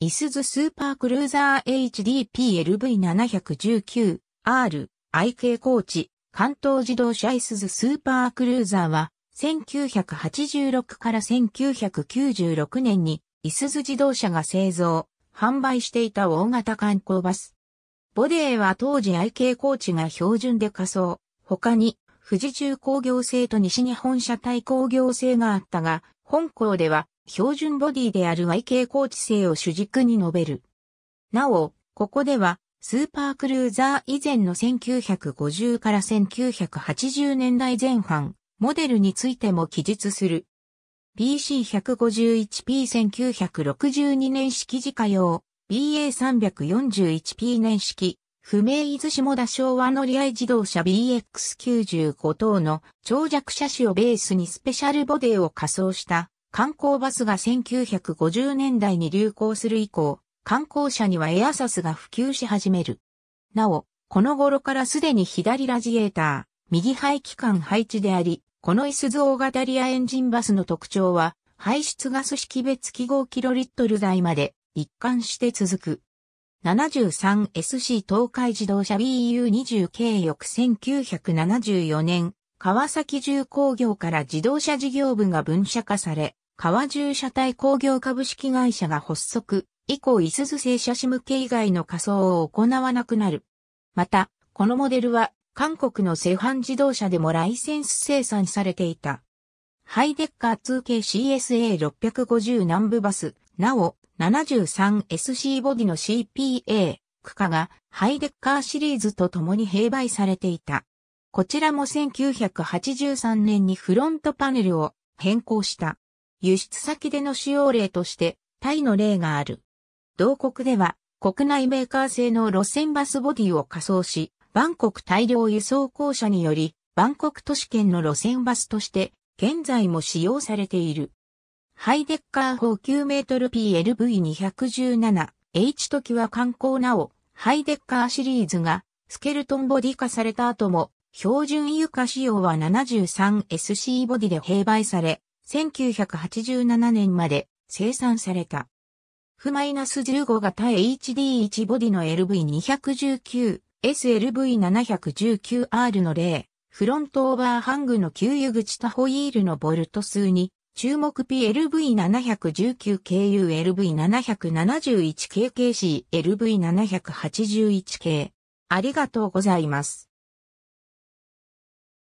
イスズスーパークルーザー HDP-LV719R IK コーチ関東自動車イスズスーパークルーザーは1986から1996年にイスズ自動車が製造、販売していた大型観光バス。ボデーは当時 IK コーチが標準で仮装。他に富士中工業製と西日本車体工業製があったが、本校では標準ボディである YK 高知性を主軸に述べる。なお、ここでは、スーパークルーザー以前の1950から1980年代前半、モデルについても記述する。BC151P1962 年式自家用、BA341P 年式、不明伊豆下田昭和乗り合い自動車 BX95 等の長尺車種をベースにスペシャルボディを仮装した観光バスが1950年代に流行する以降、観光車にはエアサスが普及し始める。なお、この頃からすでに左ラジエーター、右排気管配置であり、このイスズ大型リアエンジンバスの特徴は、排出ガス識別記号キロリットル台まで一貫して続く。73SC 東海自動車 BU20 k 翌1974年、川崎重工業から自動車事業部が分社化され、川中車体工業株式会社が発足、以降いすず製車種向け以外の仮装を行わなくなる。また、このモデルは、韓国の製版自動車でもライセンス生産されていた。ハイデッカー 2KCSA650 南部バス、なお、73SC ボディの CPA、区価がハイデッカーシリーズと共に併売されていた。こちらも1983年にフロントパネルを変更した。輸出先での使用例として、タイの例がある。同国では、国内メーカー製の路線バスボディを仮装し、バンコク大量輸送公社により、バンコク都市圏の路線バスとして、現在も使用されている。ハイデッカー砲9ル PLV217H 時は観光なお、ハイデッカーシリーズがスケルトンボディ化された後も、標準床仕様は 73SC ボディで併売され、1987年まで生産された。F-15 型 HD1 ボディの LV219、SLV719R の例、フロントオーバーハングの給油口とホイールのボルト数に、注目 PLV719KULV771KKCLV781K。ありがとうございます。